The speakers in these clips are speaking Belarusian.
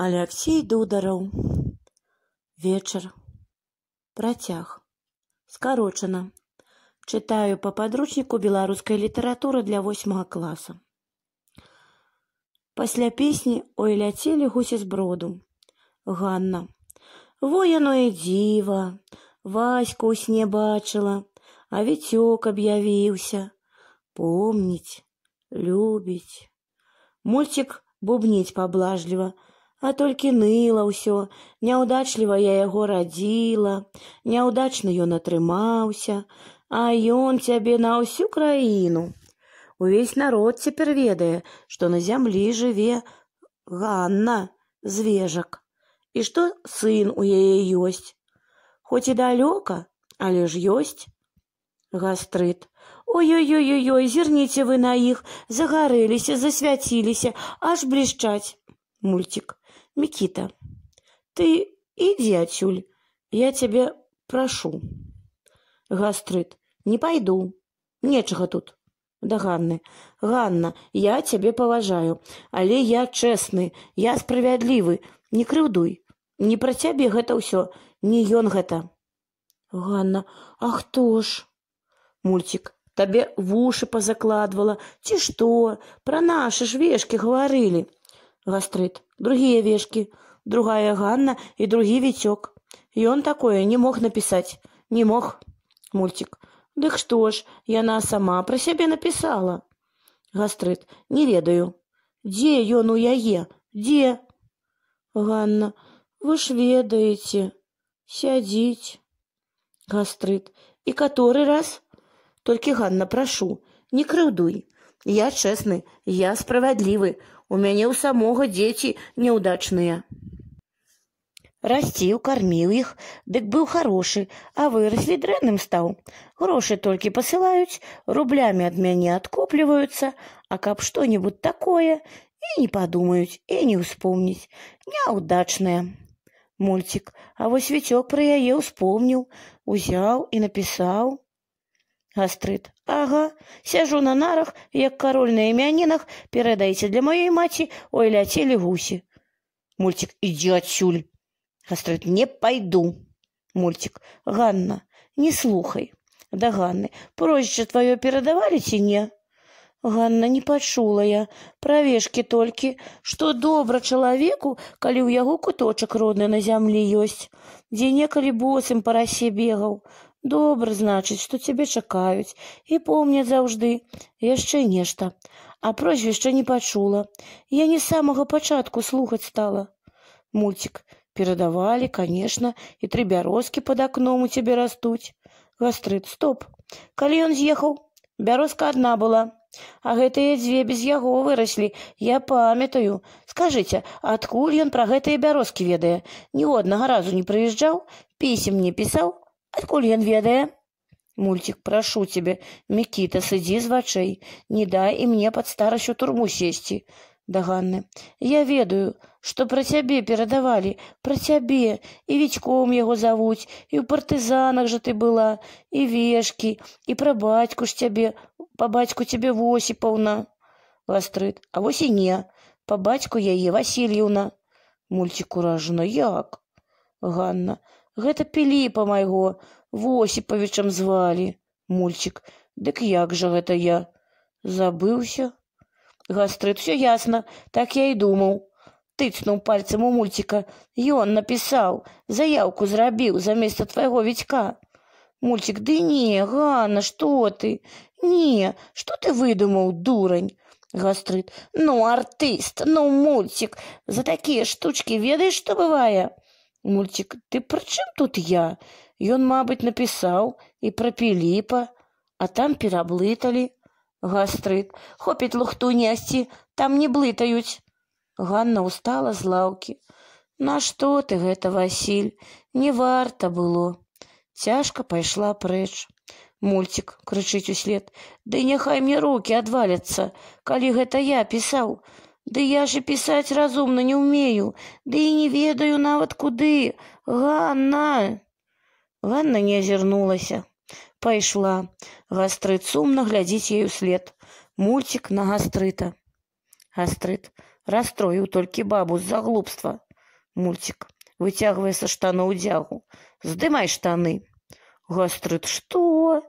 Алексей Дудараў. Вечар. Працяг. Скарочана. Чытаю па падручніку беларускай літаратуры для восьмага класа. Пасля песні ой ляцелі гусі з броду. Ганна. Во яно і дзіва, Ваську ўсь не бачыла, а віцёк аб'явіўся. Помніць, любіць. Мульцік бубніць паблажліва, а толькі ныла ўсё няўдачліва я яго радзіла няўдачна ён атрымаўся а ён цябе на ўсю краіну увесь народ цяпер ведае што на зямлі жыве ганна звежак і што сын у яе ёсць хоць і далёка але ж ёсць гастрыт ой ой ой ой ой зірніце вы на іх загарэліся засвяціліся аж блішчаць мультик Мікіта, ты ідзі адсюль, я цябе прашу. Гастрыт, не пайду, нечага тут. Да Ганны, Ганна, я цябе паважаю, але я чэсны, я справядлівы, не крыўдуй, не пра цябе гэта ўсё, не ён гэта. Ганна, а хто ж? Мульцік, табе вушы пазакладвала, ці што, пра нашы ж вешкі гаварылі гастрыт другія вешки другая ганна і другі вяцёк ён такое не мог напісаць не мог мультик дык што ж яна сама пра сябе напісала гастрыт не ведаю дзе ён у яе дзе ганна вы ж ведаеце сядзіць гастрыт і каторы раз толькі ганна прашу не крыўдуй я чэсны я справядлівы У мяне ў самога дзеці няўдачныя. Расціў, карміў іх, дык быў хорошы, а выраслі дрэнным стаў. Грошы толькі пасылаюць, рублямі ад мяне адкопліваюцца, а каб што-небудзь такое і не падумаюць і не ўспомніць. Няўдачная. Мульцік, А вось вяцёк пра яе ўспомніў, узяў і напісаў: гастрыт ага сяжу на нарах як кароль на імянінах перадайце для маёй маці ой ляцелі гусі мультик ідзі адсюль гастрыт не пайду мультик ганна не слухай да ганны прозвішча тваё перадавалі ці не ганна не пачула я правешкі толькі што добра чалавеку калі ў яго куточак родны на зямлі ёсць дзе некалі босым па расе бегаў Добра, значыць, што цябе чакаюць і помняць заўжды яшчэ нешта, а прозвішча не пачула. Я не самага пачатку слухаць стала. Мульцік перадавалі, канешна, і тры бярозкі пад акном у цябе растуць. Гастрыт стоп. Ка ён з'ехаў, бярозка адна была. А гэтыя дзве без яго выраслі. Я памятаю, скажыце, адкуль ён пра гэтыя бярозкі ведае, ніводнага разу не прыязджаў, пісем не пісаў, адкульлен ведае мульцік прашу цябе мікіта сыдзі з вачэй не дай і мне пад старасю турму сесці даганны я ведаю што пра цябе перадавалі пра цябе і вічком яго завуць і ў партызанах жа ты была і вешкі і пра бацьку ж цябе па бацьку цябе восі паўна ластрыт а вось і не па бацьку яе васильеўна мульцік уражана як ганна гэта піліпа майго восіпавічам звалі мульчик дык як жа гэта я забыўся гастрыт все ясна так я і думаў тыцнуў пальцем у мульціка ён напісаў заявку зрабіў замест твайго вітька мульцік ды не гана што ты не што ты выдумаў дурань гастрыт ну артыст ну мульцік за такія штучкі ведаеш што бывае Мульчик, ты пры чым тут я? Ён, мабыць, напісаў і пра піліпа, а там пераблыталі гастрыт, хопіць лухту несці, там не блытаюць. Ганна ўстала з лаўкі. Нашто ты гэта, Васіль, не варта было. Цяжка пайшла прэч. Мульцік крычыць услед, Ды да няхай мне рукі адваляцца, калі гэта я пісаў. Ды я же пісаць разумна не ўмею, Ды і не ведаю нават куды. Ганна! Ганна не азірнулася. Пайшла. Гастрыт сумна глядзіць ею след. Мульцік на гастрыта. Гастрыт расстроіў толькі бабу з-за глупства. Мульцік выцягвае са штану ў дзягу. Здымай штаны. Гастрыт, што?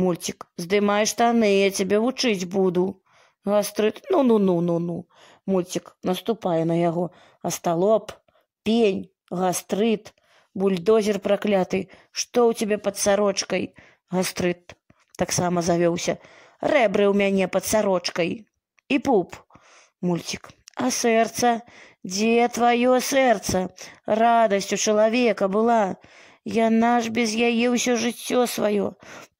Мульцік, здымай штаны, я цябе вучыць буду. Гастрит, ну-ну-ну-ну-ну, мультик, наступае на яго, асталоп, пень, гастрыт, бульдозер пракляты, што ў цябе пад сарочкай, гастрыт, таксама завёўся, рэбры ў мяне пад сарочкай і пуп, мультик, а сэрца, дзе тваё сэрца, радасць у чалавека была, Яна ж без яе ўсё жыццё сваё.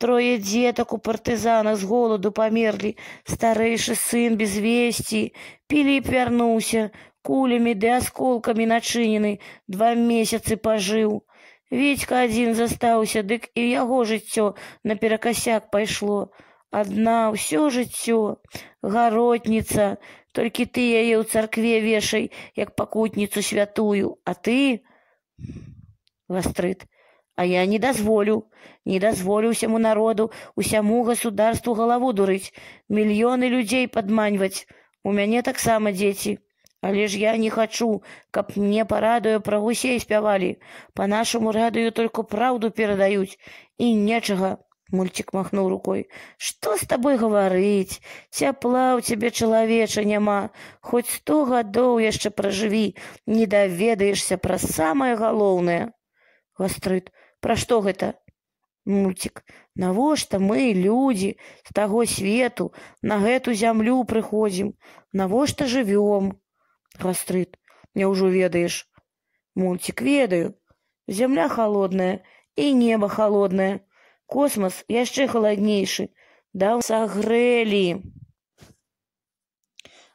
Трое дзетак у партызана з голаду памерлі, старэйшы сын без весці, Піліп вярнуўся, кулямі ды асколкамі начынены два месяцы пажыў. Вецька адзін застаўся, дык і яго жыццё наперакасяк пайшло. Адна ўсё жыццё, гаротніца, толькі ты яе ў царкве вешай, як пакутніцу святую, а ты? Вастрыт. А я не дазволю, не дазволю ўсяму народу, усяму государству галаву дурыць, мільёны людзей падманьваць. У мяне таксама дзеці. Але ж я не хачу, каб мне парадую пра гусей спявалі. Па нашаму радыю только праўду перадаюць і нечага. Мльцік махнуў рукой. Што з табой гаварыць? Цяпла ў цябе чалавеча няма, Хоць сто гадоў яшчэ пражыві, не даведаешся пра самае галоўнае. Гастрыт. Пра што гэта? Мульцік, Навошта мы, людзі з таго свету на гэту зямлю прыходзім, Навошта жывём? Гастрыт, Не ўжо ведаеш. Мульцік ведаю. Зямля холодная і неба холоднае. Космас яшчэ халаднейшы, даў сагрэлі.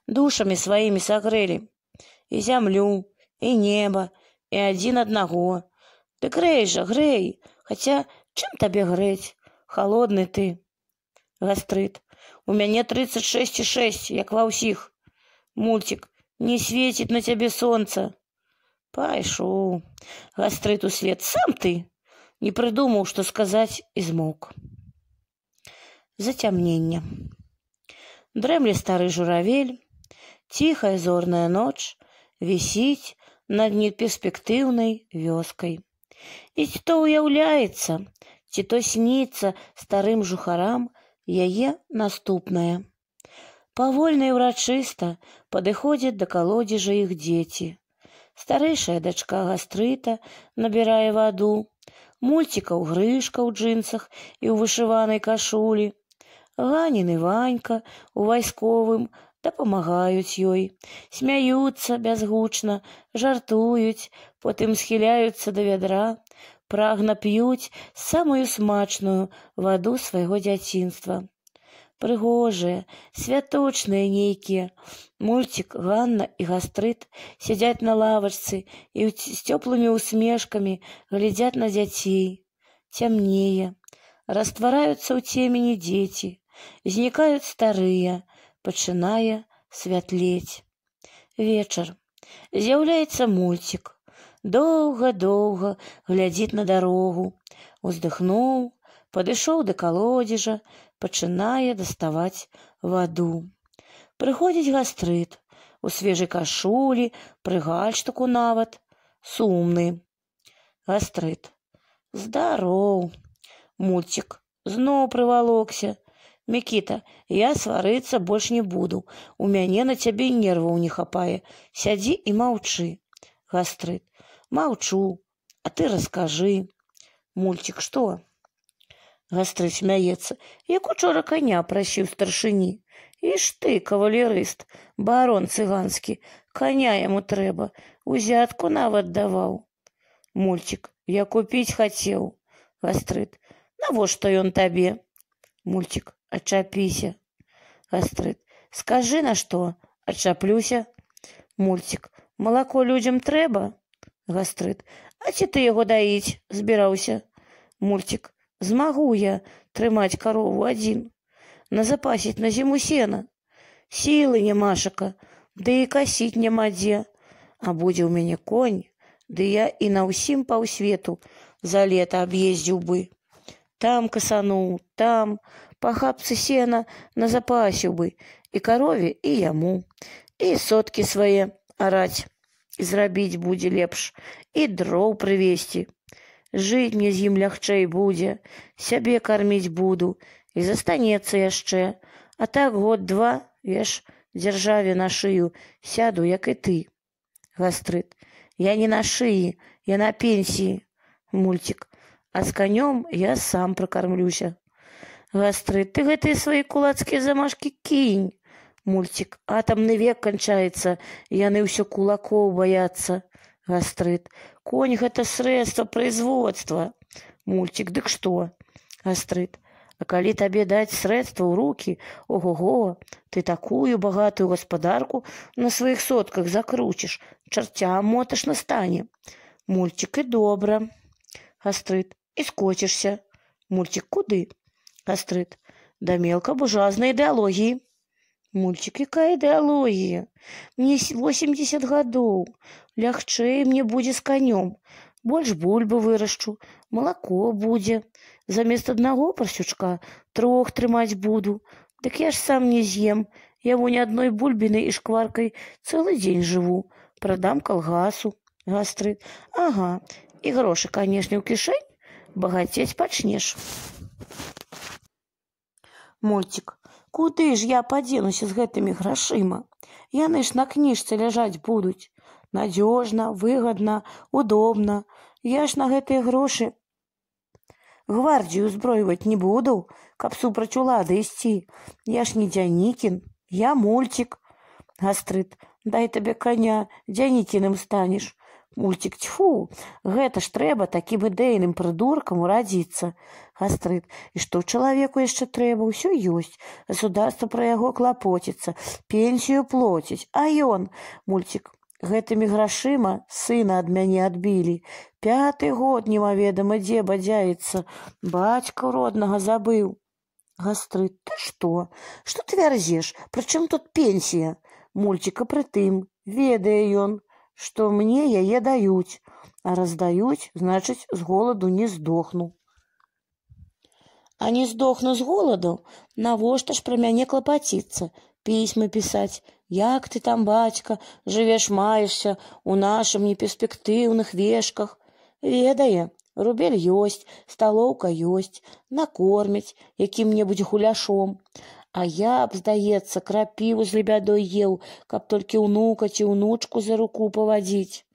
Душамі сваімі сагрэлі, і зямлю, і неба, і адзін аднаго. Ты грей же, грей, хаця чым табе грэць, холодный ты. Гастрыт. У мяне 36,6, як ва ўсіх. Мультик не светит на тебе сонца. Пайшоў. Гастрыт у свет сам ты не придумал, что сказать и смог. Затемнение. Дрэмле старый журавель, тихая зорная ночь, висить над неперспектыўнай вёскай. Ведь то уяўляецца, ці то сніцца старым жухарам яе наступнае. Павольна і ўрачыста падыходзяць да калодзежа іх дзеці. Старэйшая дачка гастрыта набірае ваду, мульцікаў грышка ў джынсах і ў вышыванай кашулі. Ганіны ванька у вайсковым дапамагаюць ёй, смяюцца бязгучна, жартуюць, потым схіляюцца да вядра, прагна п'юць самую смачную ваду свайго дзяцінства. Прыгожыя, святочныя нейкія. Мульцік, Ганна і гастрыт сядзяць на лавачцы і з цёплымі усмешкамі глядзяць на дзяцей. Цямнее, раствараюцца ў цемені дзеці, знікаюць старыя, пачынае святлець. Вечар з'яўляецца мульцік, доўга-доўга глядзіць на дарогу, уздыхнуў, падышоў да калодзежа, пачынае даставаць ваду. Прыходзіць гастрыт у свежай кашулі, пры гальштуку нават сумны. Гастрыт. Здароў! Мульцік зноў прывалокся. Мікіта, я сварыцца больш не буду. У мяне на цябе нерваў не хапае. Сядзі і маўчы. Гастрыт. Маўчу. А ты раскажы. Мульцік, што? Гастрыт смяецца. Як учора каня прасіў старшыні. Іш ты, кавалерыст, барон цыганскі, каня яму трэба. Узятку нават даваў. Мульцік. Я купіць хацеў. Гастрыт. Навошта ён табе? Мульцік. Ачапіся. Гастрыт. Скажы на што? Ачаплюся. Мульцік. Малако людзям трэба? Гастрыт. А ці ты яго даіць? Збіраўся. Мульцік. Змагу я трымаць карову адзін. Назапасіць на зіму сена. Сілы нямашака. Ды да і касіць няма дзе. А будзе ў мяне конь. Ды да я і на ўсім паўсвету за лета аб'ездзіў бы. Там касануў, там пахапцы сена назапасіў бы і карове і яму і соткі свае араць і зрабіць будзе лепш і дроў прывесці жыць мне з ім лягчэй будзе сябе карміць буду і застанецца яшчэ а так год два веш дзяржаве на шыю сяду як і ты гастрыт я не на шыі я на пенсіі мульцік а з канём я сам прокармлюся Гастры ты гэтыя свае кулацкія замашкі кінь. Мльцік, атамны век канчаецца, яны ўсё кулакоў баяцца. Гастрыт. Конь гэта срэдства производства. Мльцік, дык што? Гастрыт. А калі табе даць срэдства ў рукі, Ого-го, ты такую багатую гаспадарку на сваіх сотках закручыш, Чарця моташ на стане. Мльцік і добра. Гастрыт, і скочишься. Мльцік куды? Астрид. Да мелко буржуазной идеологии. Мультик, какая идеология? Мне 80 годов. Легче мне будет с конем. Больше бульбы выращу, молоко будет. Заместо одного парсючка трох трымать буду. Так я ж сам не съем. Я его ни одной бульбиной и шкваркой целый день живу. Продам колгасу. Гастрит. Ага. И гроши, конечно, у кишень. Богатеть почнешь мультик куды ж я падзенуся з гэтымі грашыма яны ж на кніжцы ляжаць будуць надзёжна выгодна удобна я ж на гэтыя грошы гвардзію ўзбройваць не буду каб супраць улады ісці я ж не дзянікін я мультик гастрыт дай табе каня дзянікіным станеш мультик тьфу гэта ж трэба такім ідэйным прыдуркам урадзіцца гастрыт і што чалавеку яшчэ трэба ўсё ёсць государства пра яго клапоціцца пенсію плоціць а ён мультик гэтымі грашыма сына ад мяне адбілі пяты год немаведама дзе бадзяецца бацька роднага забыў гастрыт ты што што ты вярзеш прычым тут пенсія мульціка прытым ведае ён што мне яе даюць, а раздаюць, значыць, з голаду не здохну. А не здохну з голаду, навошта ж пра мяне клапаціцца, пісьмы пісаць, як ты там бацька, жывеш маешся у нашым неперспектыўных вешках, ведае. Рубель ёсць, сталоўка ёсць, накорміць якім-небудзь гуляшом, А я б, здаецца, крапіву з лебядой еў, каб толькі ўнука ці ўнучку за руку павадзіць.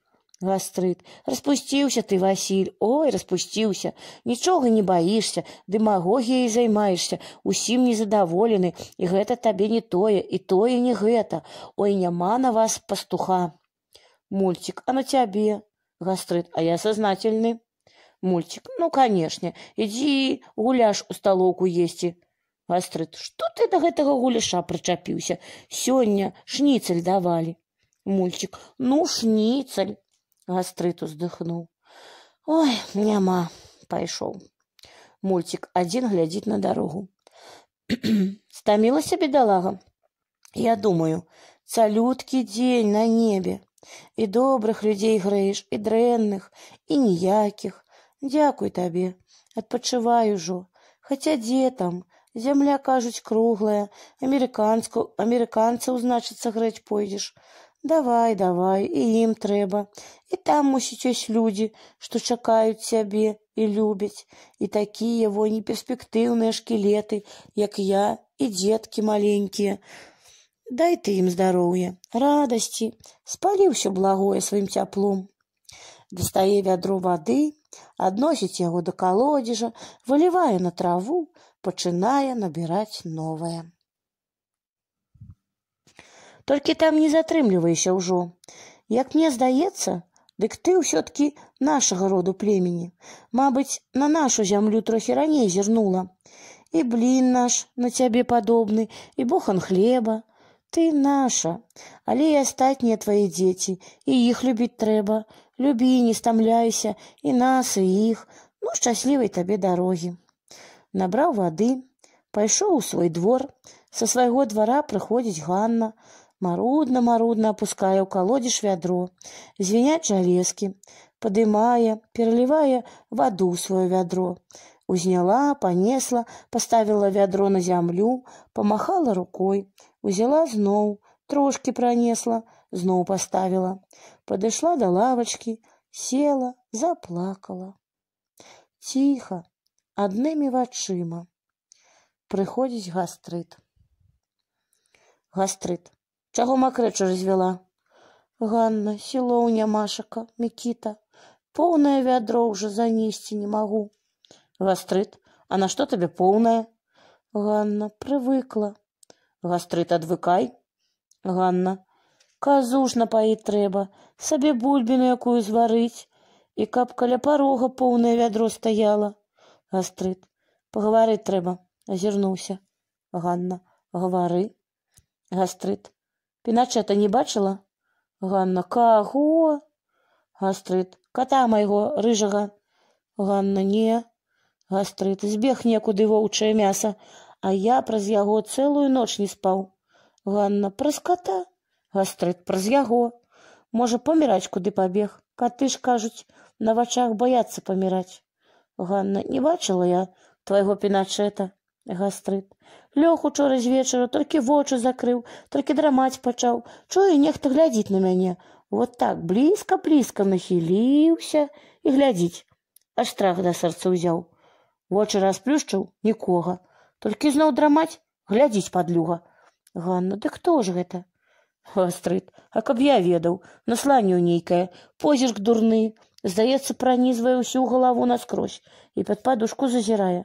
Гастрыт, распусціўся ты, Васіль, ой, распусціўся, нічога не баішся, дэмагогіяй займаешся, усім незадаволены, і гэта табе не тое, і тое не гэта. Ой, няма на вас пастуха. Мульцік, а на цябе, гастрыт, а я сазнательны. Мульцік, ну, канешне, ідзі гуляш у сталоўку есці. Астрыд, што ты да гэтага гуляша прычапіўся? Сёння шніцаль давалі. Мульчык, ну шніцаль, Астрыд уздыхнуў. Ой, няма, пайшоў. Мульцік адзін глядзіць на дарогу. Стамілася бедалага. Я думаю, цалюткі дзень на небе. І добрых людзей грэеш, і дрэнных, і ніякіх. Дякуй табе, адпачывай ужо, хаця дзе там, Земля, кажуть, круглая. Американську, американцев, значит, согреть пойдеш. Давай, давай, і їм треба. І там, мусить, ось люди, що чекають себе і любять. І такі його неперспективні шкілети, як я, і дітки маленькі. Дай ти їм здоров'я, радості. Спалив все благое своїм теплом. Достає вядро води, адносіць яго да калодзежа, вылівае на траву, пачынае набіраць новае. Толькі там не затрымліваешся ўжо. Як мне здаецца, дык ты ўсё-ткі нашага роду племені, Мабыць, на нашу зямлю трохі раней зірнула. І блін наш на цябе падобны і бохан хлеба, Ты наша, але і астатнія твои дети, і іх любіць трэба. Любі, не стомляйся и нас, и их, ну счастливой тебе дороги. Набрал воды, пошел у свой двор, со своего двора проходит Ганна, марудна марудна опуская у калодзеж ведро, звенят железки, падымае, переливая воду в свое ведро, Узняла, понесла, поставила ведро на землю, помахала рукой, Узяла зноў, трошки пронесла, зноў поставила. Подошла до лавочки, села, заплакала. Тихо, одними вачыма. Приходить гастрит. Гастрит. Чаго макрэчу развела? Ганна, село у нямашака, Микита. Полное вядро уже занести не могу. Гастрит. А на что тебе полное? Ганна, привыкла. Гастрыт адвыкай. Ганна. Казуш напаіць трэба, сабе бульбіну якую зварыць, і каб каля парога поўнае вядро стаяла. Гастрыт. Пагаварыць трэба. Азірнуўся. Ганна. Гавары. Гастрыт. Піначэта не бачыла? Ганна. Каго? Гастрыт. Ката майго, рыжага. Ганна. Не. Гастрыт. Збег некуды воўчае мяса. А я праз яго цэлую ноч не спаў. Ганна праз ката, гастрыт праз яго. Можа паміраць, куды пабег. Каты ж кажуць, на вачах баяцца паміраць. Ганна не бачыла я твайго пеначэта. Гастрыт. Лёг учора з вечара, толькі вочы закрыў, толькі драмаць пачаў. Чую нехта глядзіць на мяне. Вот так блізка блізка нахіліўся і глядзіць. Аж страх да сэрца ўзяў. Вочы расплюшчыў нікога толькі зноў драмаць глядзіць падлюга ганна ды хто ж гэта астрыт а каб я ведаў на сланю нейкае позірк дурны здаецца пранізвае ўсю галаву наскрозь і пад падушку зазірае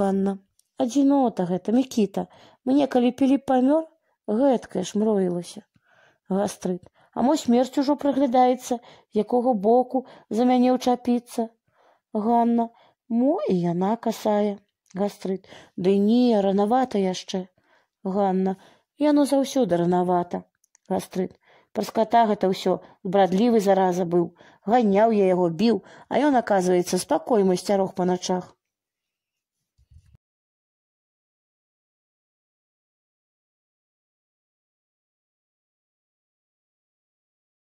ганна адзінота гэта мікіта мне калі пілі памёр гэткае ж мроілася гастрыт а мой смерць ужо прыглядаецца якога боку за мяне ўчапіцца ганна мо і яна касае гастрыт ды не ранавата яшчэ ганна яно заўсёды ранавата гастрыт праскота гэта ўсё брадлівы зараза быў ганяў я яго біў а ён аказваецца спакой масцярог па начах